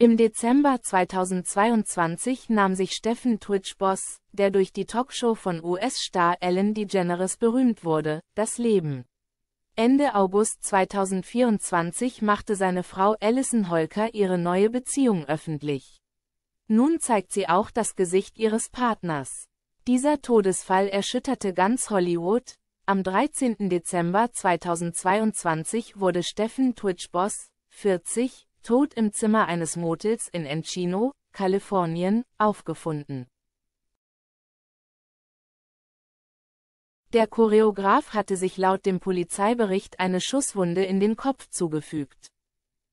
Im Dezember 2022 nahm sich Steffen Twitch-Boss, der durch die Talkshow von US-Star Ellen DeGeneres berühmt wurde, das Leben. Ende August 2024 machte seine Frau Alison Holker ihre neue Beziehung öffentlich. Nun zeigt sie auch das Gesicht ihres Partners. Dieser Todesfall erschütterte ganz Hollywood. Am 13. Dezember 2022 wurde Steffen Twitch-Boss, 40, tot im Zimmer eines Motels in Encino, Kalifornien, aufgefunden. Der Choreograf hatte sich laut dem Polizeibericht eine Schusswunde in den Kopf zugefügt.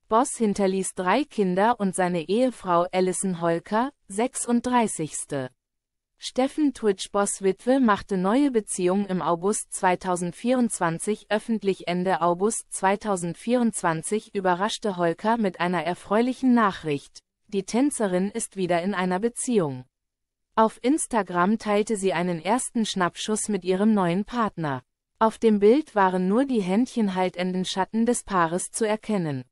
Boss hinterließ drei Kinder und seine Ehefrau Allison Holker, 36. Steffen Twitch-Boss Witwe machte neue Beziehungen im August 2024 öffentlich. Ende August 2024 überraschte Holker mit einer erfreulichen Nachricht. Die Tänzerin ist wieder in einer Beziehung. Auf Instagram teilte sie einen ersten Schnappschuss mit ihrem neuen Partner. Auf dem Bild waren nur die händchenhaltenden Schatten des Paares zu erkennen.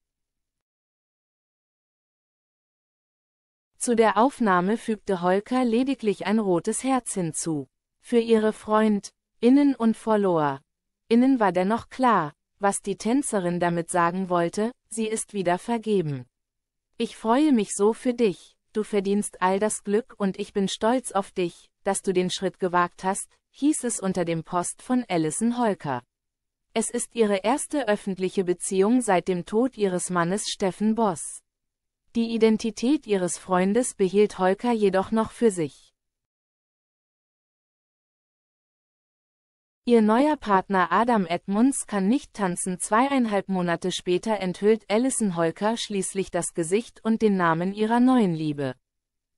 Zu der Aufnahme fügte Holker lediglich ein rotes Herz hinzu. Für ihre Freund, Innen und Follower. Innen war dennoch klar, was die Tänzerin damit sagen wollte, sie ist wieder vergeben. Ich freue mich so für dich, du verdienst all das Glück und ich bin stolz auf dich, dass du den Schritt gewagt hast, hieß es unter dem Post von Alison Holker. Es ist ihre erste öffentliche Beziehung seit dem Tod ihres Mannes Steffen Boss. Die Identität ihres Freundes behielt Holker jedoch noch für sich. Ihr neuer Partner Adam Edmunds kann nicht tanzen. Zweieinhalb Monate später enthüllt Alison Holker schließlich das Gesicht und den Namen ihrer neuen Liebe.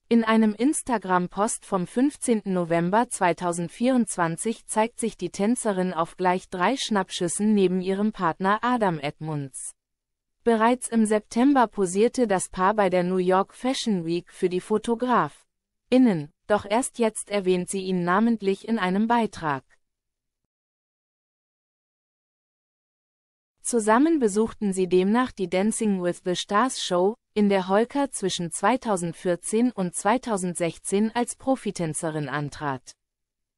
In einem Instagram-Post vom 15. November 2024 zeigt sich die Tänzerin auf gleich drei Schnappschüssen neben ihrem Partner Adam Edmunds. Bereits im September posierte das Paar bei der New York Fashion Week für die Fotograf. Innen, doch erst jetzt erwähnt sie ihn namentlich in einem Beitrag. Zusammen besuchten sie demnach die Dancing with the Stars Show, in der Holker zwischen 2014 und 2016 als Profitänzerin antrat.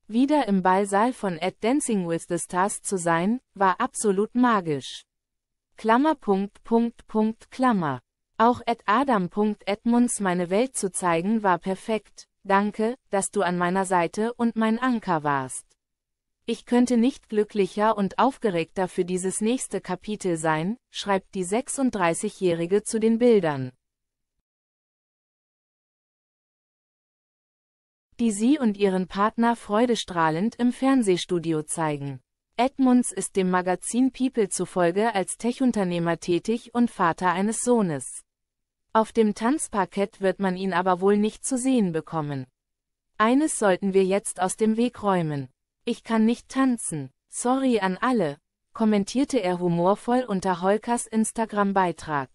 Wieder im Ballsaal von At Dancing with the Stars zu sein, war absolut magisch. Klammer, Punkt, Punkt, Punkt, Klammer. Auch Ed Adam. meine Welt zu zeigen war perfekt. Danke, dass du an meiner Seite und mein Anker warst. Ich könnte nicht glücklicher und aufgeregter für dieses nächste Kapitel sein, schreibt die 36-Jährige zu den Bildern. die sie und ihren Partner freudestrahlend im Fernsehstudio zeigen. Edmunds ist dem Magazin People zufolge als Tech-Unternehmer tätig und Vater eines Sohnes. Auf dem Tanzparkett wird man ihn aber wohl nicht zu sehen bekommen. Eines sollten wir jetzt aus dem Weg räumen. Ich kann nicht tanzen. Sorry an alle, kommentierte er humorvoll unter Holkers Instagram-Beitrag.